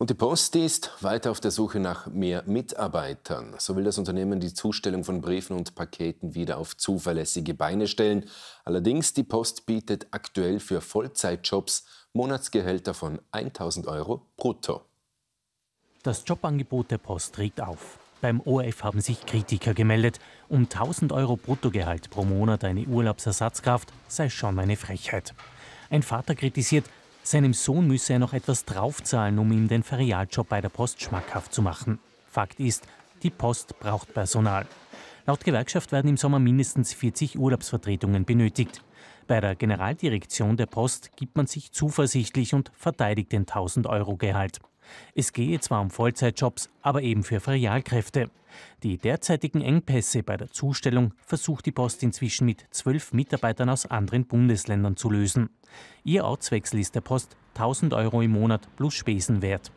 Und die Post ist weiter auf der Suche nach mehr Mitarbeitern. So will das Unternehmen die Zustellung von Briefen und Paketen wieder auf zuverlässige Beine stellen. Allerdings, die Post bietet aktuell für Vollzeitjobs Monatsgehälter von 1000 Euro brutto. Das Jobangebot der Post regt auf. Beim ORF haben sich Kritiker gemeldet. Um 1000 Euro Bruttogehalt pro Monat eine Urlaubsersatzkraft sei schon eine Frechheit. Ein Vater kritisiert, seinem Sohn müsse er noch etwas draufzahlen, um ihm den Ferialjob bei der Post schmackhaft zu machen. Fakt ist, die Post braucht Personal. Laut Gewerkschaft werden im Sommer mindestens 40 Urlaubsvertretungen benötigt. Bei der Generaldirektion der Post gibt man sich zuversichtlich und verteidigt den 1000-Euro-Gehalt. Es gehe zwar um Vollzeitjobs, aber eben für Ferialkräfte. Die derzeitigen Engpässe bei der Zustellung versucht die Post inzwischen mit zwölf Mitarbeitern aus anderen Bundesländern zu lösen. Ihr Ortswechsel ist der Post 1000 Euro im Monat plus Spesen wert.